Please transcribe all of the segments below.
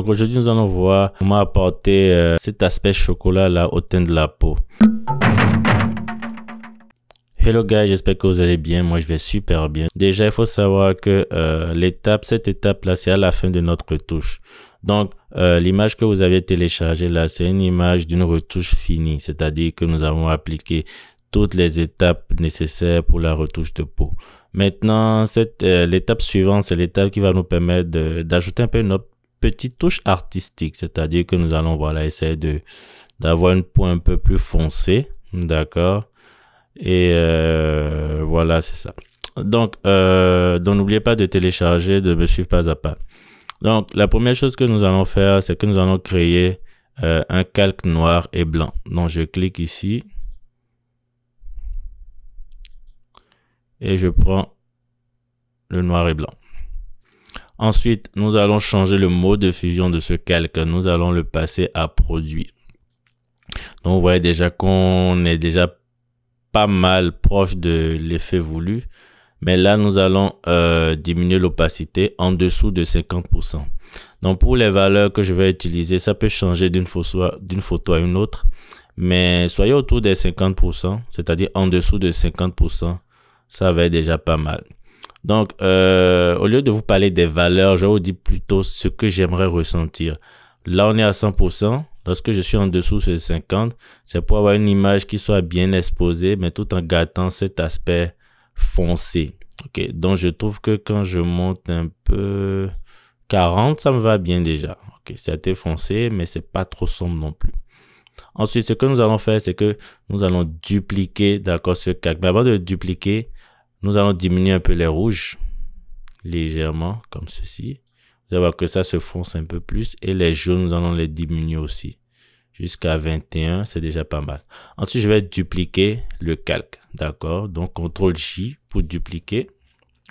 Donc aujourd'hui, nous allons voir comment apporter euh, cet aspect chocolat là au teint de la peau. Hello guys, j'espère que vous allez bien. Moi, je vais super bien. Déjà, il faut savoir que euh, l'étape, cette étape là, c'est à la fin de notre retouche. Donc, euh, l'image que vous avez téléchargée là, c'est une image d'une retouche finie, c'est-à-dire que nous avons appliqué toutes les étapes nécessaires pour la retouche de peau. Maintenant, l'étape suivante, c'est l'étape qui va nous permettre d'ajouter un peu notre petite touche artistique, c'est-à-dire que nous allons voilà, essayer de, d'avoir une pointe un peu plus foncée, d'accord Et euh, voilà, c'est ça. Donc, euh, donc n'oubliez pas de télécharger, de me suivre pas à pas. Donc, la première chose que nous allons faire, c'est que nous allons créer euh, un calque noir et blanc. Donc, je clique ici. Et je prends le noir et blanc. Ensuite, nous allons changer le mode de fusion de ce calque. Nous allons le passer à produit. Donc, vous voyez déjà qu'on est déjà pas mal proche de l'effet voulu. Mais là, nous allons euh, diminuer l'opacité en dessous de 50%. Donc, pour les valeurs que je vais utiliser, ça peut changer d'une photo à une autre. Mais soyez autour des 50%, c'est-à-dire en dessous de 50%, ça va être déjà pas mal. Donc, euh, au lieu de vous parler des valeurs, je vous dis plutôt ce que j'aimerais ressentir. Là, on est à 100%. Lorsque je suis en dessous, de 50. C'est pour avoir une image qui soit bien exposée, mais tout en gâtant cet aspect foncé. donc je trouve que quand je monte un peu 40, ça me va bien déjà. Ok, c'est assez foncé, mais c'est pas trop sombre non plus. Ensuite, ce que nous allons faire, c'est que nous allons dupliquer, d'accord, ce calque. Mais avant de dupliquer, nous allons diminuer un peu les rouges, légèrement, comme ceci. Vous allez voir que ça se fonce un peu plus. Et les jaunes, nous allons les diminuer aussi. Jusqu'à 21, c'est déjà pas mal. Ensuite, je vais dupliquer le calque. D'accord Donc, CTRL-J pour dupliquer.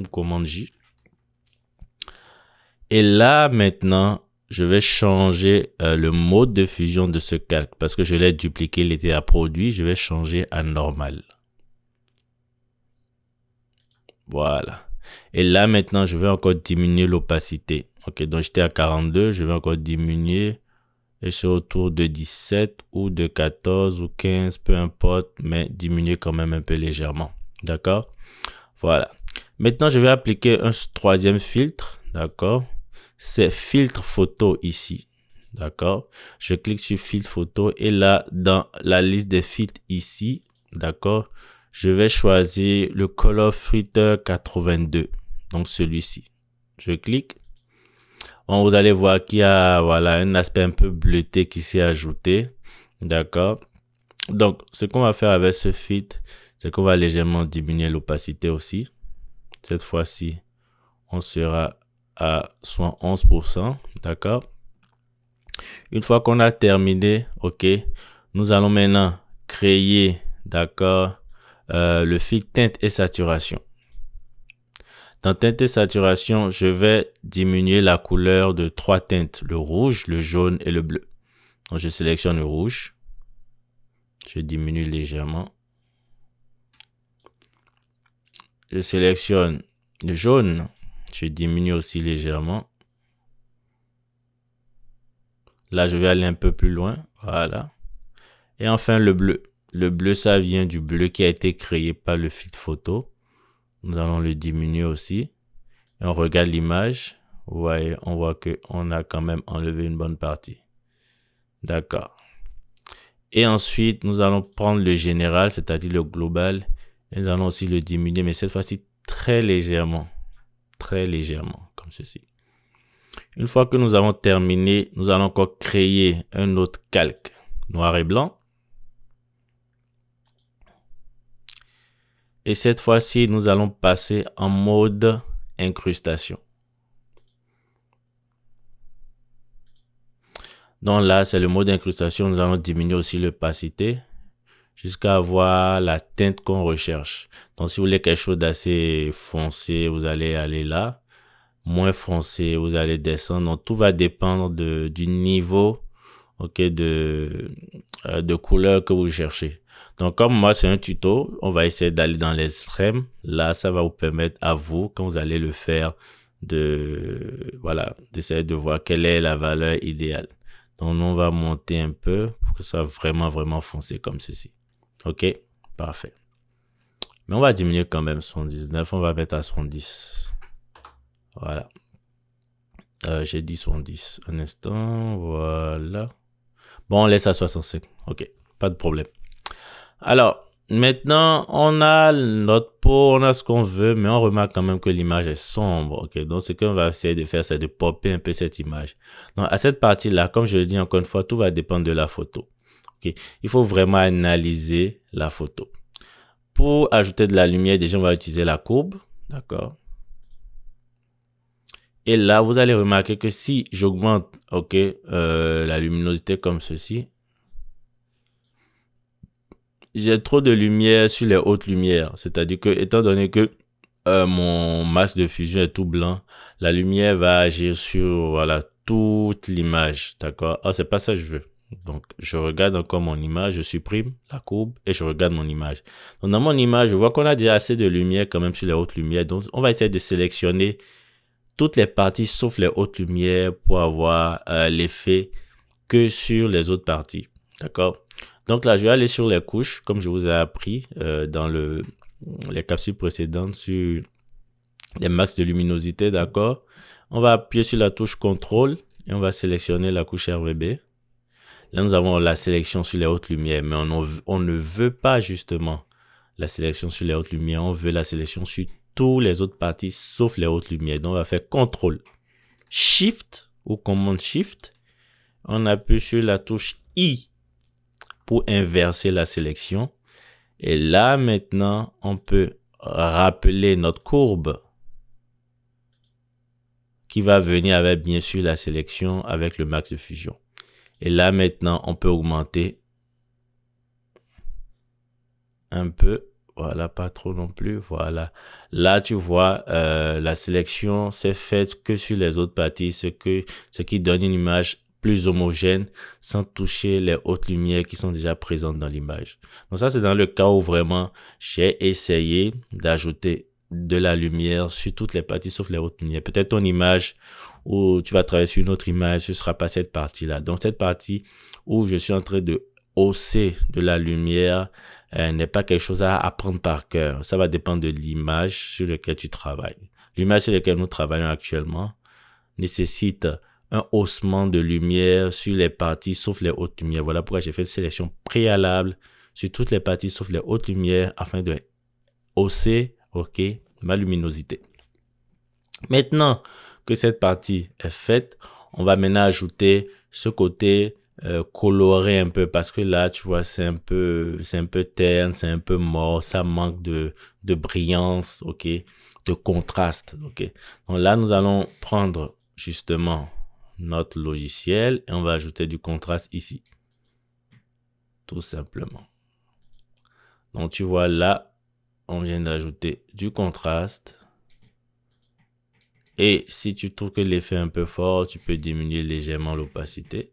Ou commande-J. Et là, maintenant, je vais changer euh, le mode de fusion de ce calque parce que je l'ai dupliqué, il était à produit, je vais changer à normal. Voilà. Et là, maintenant, je vais encore diminuer l'opacité. OK, donc j'étais à 42. Je vais encore diminuer. Et c'est autour de 17 ou de 14 ou 15, peu importe, mais diminuer quand même un peu légèrement. D'accord Voilà. Maintenant, je vais appliquer un troisième filtre. D'accord C'est filtre photo ici. D'accord Je clique sur filtre photo et là, dans la liste des filtres ici, d'accord je vais choisir le Color fritter 82. Donc celui-ci. Je clique. vous allez voir qu'il y a voilà, un aspect un peu bleuté qui s'est ajouté. D'accord. Donc ce qu'on va faire avec ce fit c'est qu'on va légèrement diminuer l'opacité aussi. Cette fois-ci, on sera à soit 11%. D'accord. Une fois qu'on a terminé, ok, nous allons maintenant créer, d'accord, euh, le fil teinte et saturation. Dans teinte et saturation, je vais diminuer la couleur de trois teintes, le rouge, le jaune et le bleu. Donc, je sélectionne le rouge. Je diminue légèrement. Je sélectionne le jaune. Je diminue aussi légèrement. Là, je vais aller un peu plus loin. Voilà. Et enfin, le bleu. Le bleu, ça vient du bleu qui a été créé par le filtre photo. Nous allons le diminuer aussi. on regarde l'image. Vous voyez, on voit qu'on a quand même enlevé une bonne partie. D'accord. Et ensuite, nous allons prendre le général, c'est-à-dire le global. nous allons aussi le diminuer, mais cette fois-ci très légèrement. Très légèrement, comme ceci. Une fois que nous avons terminé, nous allons encore créer un autre calque noir et blanc. Et cette fois-ci, nous allons passer en mode incrustation. Donc là, c'est le mode incrustation. Nous allons diminuer aussi l'opacité jusqu'à avoir la teinte qu'on recherche. Donc si vous voulez quelque chose d'assez foncé, vous allez aller là. Moins foncé, vous allez descendre. Donc tout va dépendre du niveau de, euh, de couleur que vous cherchez. Donc, comme moi, c'est un tuto, on va essayer d'aller dans l'extrême. Là, ça va vous permettre à vous, quand vous allez le faire, de voilà, d'essayer de voir quelle est la valeur idéale. Donc, on va monter un peu pour que ça soit vraiment, vraiment foncé comme ceci. OK? Parfait. Mais on va diminuer quand même 79. On va mettre à 70. Voilà. Euh, j'ai dit 70. Un instant. Voilà. Bon, on laisse à 65. OK. Pas de problème. Alors, Maintenant, on a notre peau, on a ce qu'on veut, mais on remarque quand même que l'image est sombre. Donc, ce qu'on va essayer de faire, c'est de popper un peu cette image. Donc, à cette partie-là, comme je le dis encore une fois, tout va dépendre de la photo. Il faut vraiment analyser la photo. Pour ajouter de la lumière, déjà, on va utiliser la courbe. D'accord Et là, vous allez remarquer que si j'augmente euh, la luminosité comme ceci, j'ai trop de lumière sur les hautes lumières. C'est-à-dire que, étant donné que euh, mon masque de fusion est tout blanc, la lumière va agir sur voilà, toute l'image. D'accord Ah, c'est pas ça que je veux. Donc, je regarde encore mon image, je supprime la courbe et je regarde mon image. dans mon image, je vois qu'on a déjà assez de lumière quand même sur les hautes lumières. Donc, on va essayer de sélectionner toutes les parties sauf les hautes lumières pour avoir euh, l'effet que sur les autres parties. D'accord donc là, je vais aller sur les couches, comme je vous ai appris euh, dans le, les capsules précédentes sur les max de luminosité, d'accord On va appuyer sur la touche contrôle et on va sélectionner la couche RVB. Là, nous avons la sélection sur les hautes lumières, mais on, on ne veut pas justement la sélection sur les hautes lumières. On veut la sélection sur tous les autres parties sauf les hautes lumières. Donc, on va faire CTRL, SHIFT ou Command SHIFT. On appuie sur la touche I pour inverser la sélection. Et là, maintenant, on peut rappeler notre courbe qui va venir avec, bien sûr, la sélection avec le max de fusion. Et là, maintenant, on peut augmenter un peu. Voilà, pas trop non plus. Voilà. Là, tu vois, euh, la sélection c'est faite que sur les autres parties, ce, que, ce qui donne une image plus homogène sans toucher les hautes lumières qui sont déjà présentes dans l'image. Donc ça, c'est dans le cas où vraiment j'ai essayé d'ajouter de la lumière sur toutes les parties sauf les hautes lumières. Peut-être ton image où tu vas travailler sur une autre image, ce ne sera pas cette partie-là. Donc cette partie où je suis en train de hausser de la lumière euh, n'est pas quelque chose à apprendre par cœur. Ça va dépendre de l'image sur laquelle tu travailles. L'image sur laquelle nous travaillons actuellement nécessite un haussement de lumière sur les parties sauf les hautes lumières. Voilà pourquoi j'ai fait une sélection préalable sur toutes les parties sauf les hautes lumières afin de hausser ok, ma luminosité. Maintenant que cette partie est faite, on va maintenant ajouter ce côté euh, coloré un peu parce que là tu vois c'est un peu c'est un peu terne c'est un peu mort ça manque de, de brillance ok de contraste ok donc là nous allons prendre justement notre logiciel et on va ajouter du contraste ici. Tout simplement. Donc tu vois là, on vient d'ajouter du contraste. Et si tu trouves que l'effet est un peu fort, tu peux diminuer légèrement l'opacité.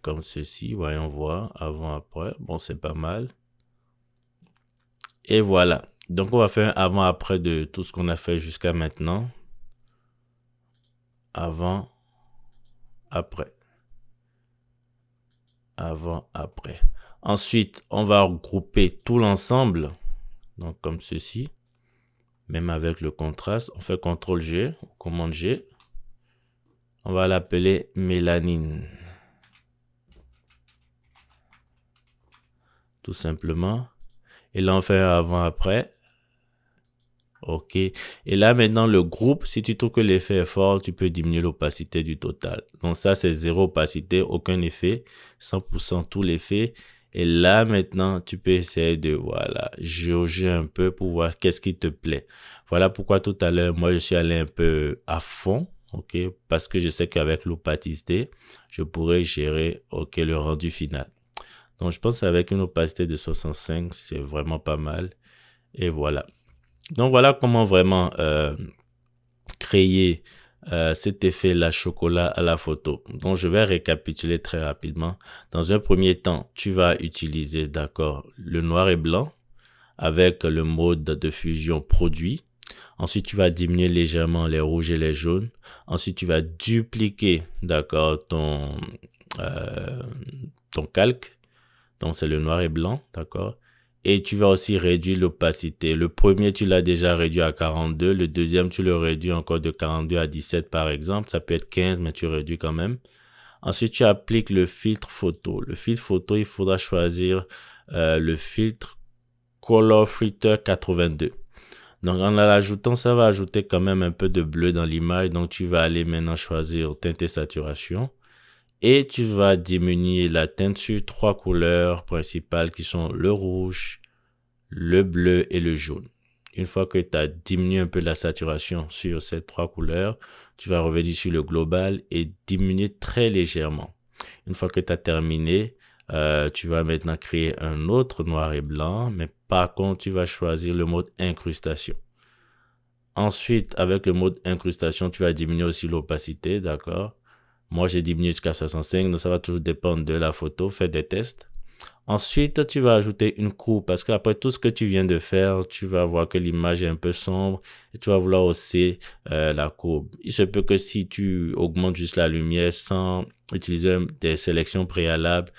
Comme ceci, voyons voir, avant, après. Bon, c'est pas mal. Et voilà. Donc, on va faire avant-après de tout ce qu'on a fait jusqu'à maintenant avant, après. Avant, après. Ensuite, on va regrouper tout l'ensemble, donc comme ceci, même avec le contraste. On fait CTRL G, commande G. On va l'appeler mélanine. Tout simplement. Et là, on fait avant, après. OK? Et là, maintenant, le groupe, si tu trouves que l'effet est fort, tu peux diminuer l'opacité du total. Donc, ça, c'est zéro opacité, aucun effet, 100% tout l'effet. Et là, maintenant, tu peux essayer de, voilà, jauger un peu pour voir qu'est-ce qui te plaît. Voilà pourquoi tout à l'heure, moi, je suis allé un peu à fond, OK? Parce que je sais qu'avec l'opacité, je pourrais gérer, OK, le rendu final. Donc, je pense qu'avec une opacité de 65, c'est vraiment pas mal. Et voilà. Donc voilà comment vraiment euh, créer euh, cet effet la chocolat à la photo. Donc je vais récapituler très rapidement. Dans un premier temps, tu vas utiliser d'accord le noir et blanc avec le mode de fusion produit. Ensuite, tu vas diminuer légèrement les rouges et les jaunes. Ensuite, tu vas dupliquer d'accord ton euh, ton calque. Donc c'est le noir et blanc, d'accord et tu vas aussi réduire l'opacité. Le premier, tu l'as déjà réduit à 42. Le deuxième, tu le réduis encore de 42 à 17 par exemple. Ça peut être 15, mais tu réduis quand même. Ensuite, tu appliques le filtre photo. Le filtre photo, il faudra choisir euh, le filtre Color Filter 82. Donc en l'ajoutant, ça va ajouter quand même un peu de bleu dans l'image. Donc tu vas aller maintenant choisir teinte et saturation et tu vas diminuer la teinte sur trois couleurs principales qui sont le rouge, le bleu et le jaune. Une fois que tu as diminué un peu la saturation sur ces trois couleurs, tu vas revenir sur le global et diminuer très légèrement. Une fois que tu as terminé, euh, tu vas maintenant créer un autre noir et blanc, mais par contre, tu vas choisir le mode incrustation. Ensuite, avec le mode incrustation, tu vas diminuer aussi l'opacité, d'accord moi, j'ai diminué jusqu'à 65, donc ça va toujours dépendre de la photo. Fais des tests. Ensuite, tu vas ajouter une courbe parce qu'après tout ce que tu viens de faire, tu vas voir que l'image est un peu sombre et tu vas vouloir hausser euh, la courbe. Il se peut que si tu augmentes juste la lumière sans utiliser des sélections préalables,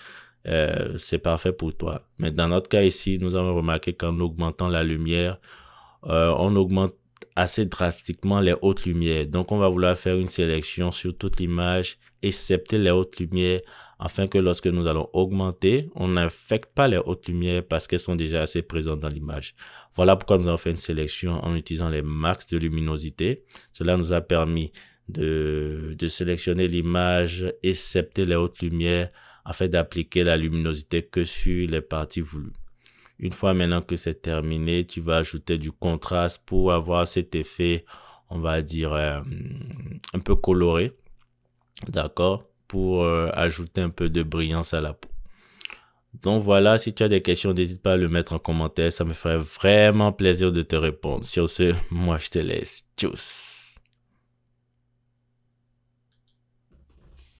euh, c'est parfait pour toi. Mais dans notre cas ici, nous avons remarqué qu'en augmentant la lumière, euh, on augmente assez drastiquement les hautes lumières. Donc on va vouloir faire une sélection sur toute l'image, excepté les hautes lumières, afin que lorsque nous allons augmenter, on n'affecte pas les hautes lumières parce qu'elles sont déjà assez présentes dans l'image. Voilà pourquoi nous avons fait une sélection en utilisant les max de luminosité. Cela nous a permis de, sélectionner l'image, excepté les hautes lumières, afin d'appliquer la luminosité que sur les parties voulues. Une fois maintenant que c'est terminé, tu vas ajouter du contraste pour avoir cet effet, on va dire, euh, un peu coloré. D'accord Pour euh, ajouter un peu de brillance à la peau. Donc voilà, si tu as des questions, n'hésite pas à le mettre en commentaire. Ça me ferait vraiment plaisir de te répondre. Sur ce, moi je te laisse. Tchuss